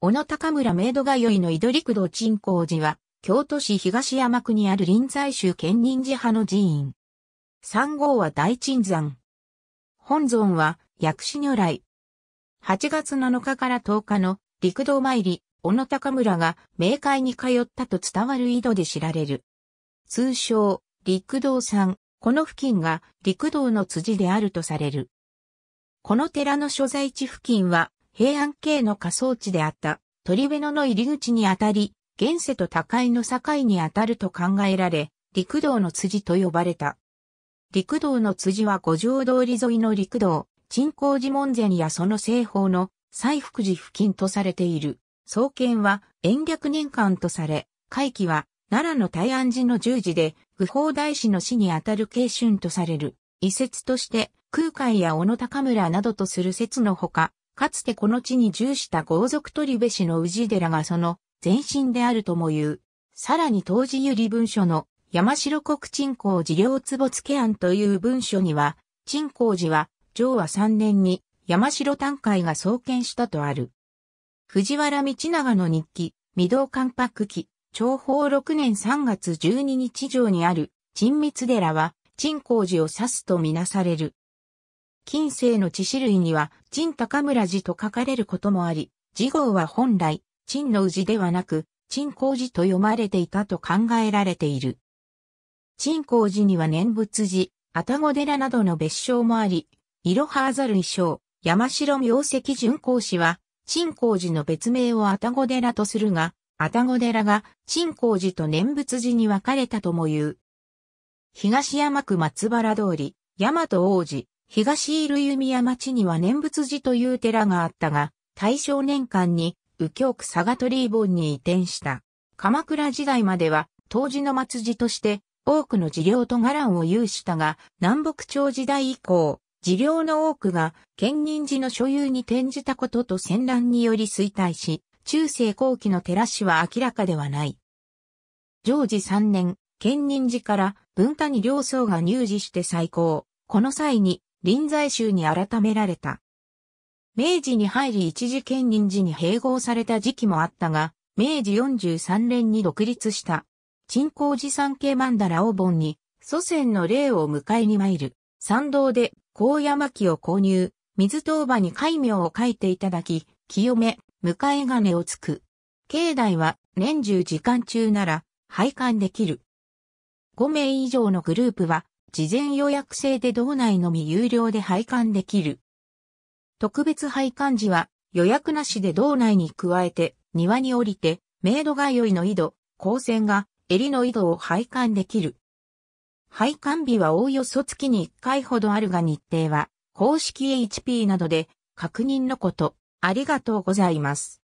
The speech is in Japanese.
小野高村明度がいの井戸陸道鎮光寺は、京都市東山区にある臨済宗建仁寺派の寺院。三号は大鎮山。本尊は薬師如来。8月7日から10日の陸道参り、小野高村が冥界に通ったと伝わる井戸で知られる。通称、陸道山。この付近が陸道の辻であるとされる。この寺の所在地付近は平安系の仮想地であった鳥辺野の入り口にあたり、現世と高井の境にあたると考えられ、陸道の辻と呼ばれた。陸道の辻は五条通り沿いの陸道、鎮光寺門前やその西方の西福寺付近とされている。創建は延暦年間とされ、会期は奈良の大安寺の十字で、愚法大師の死にあたる慶春とされる。遺説として、空海や小野高村などとする説のほか、かつてこの地に従した豪族鳥部氏の氏寺がその前身であるとも言う。さらに当時百合文書の山城国鎮光寺両坪付案という文書には、鎮光寺は昭和3年に山城短海が創建したとある。藤原道長の日記、御堂関白記、長宝6年3月12日上にある、鎮密寺は、鎮光寺を指すとみなされる。近世の地種類には、陳高村寺と書かれることもあり、次号は本来、陳の氏ではなく、陳光寺と読まれていたと考えられている。陳光寺には念仏寺、愛宕寺などの別称もあり、いろはあざる衣装、山城明石巡行氏は、陳光寺の別名を愛宕寺とするが、愛宕寺が陳光寺と念仏寺に分かれたとも言う。東山区松原通り、大和王子、東入弓町には念仏寺という寺があったが、大正年間に右京区佐賀鳥本に移転した。鎌倉時代までは当時の末寺として多くの寺領と伽藍を有したが、南北朝時代以降、寺領の多くが県人寺の所有に転じたことと戦乱により衰退し、中世後期の寺師は明らかではない。常時3年、県人寺から文太に両僧が入寺して再興。この際に臨済宗に改められた。明治に入り一時兼任時に併合された時期もあったが、明治43年に独立した。鎮光寺山系曼荼羅を盆に、祖先の霊を迎えに参る。参道で、高山木を購入、水当場に戒名を書いていただき、清め、迎え金をつく。境内は年中時間中なら、拝観できる。5名以上のグループは、事前予約制で道内のみ有料で拝観できる。特別拝観時は予約なしで道内に加えて庭に降りて、メイドが良いの井戸、光線が襟の井戸を拝観できる。配管日はおおよそ月に1回ほどあるが日程は公式 HP などで確認のこと、ありがとうございます。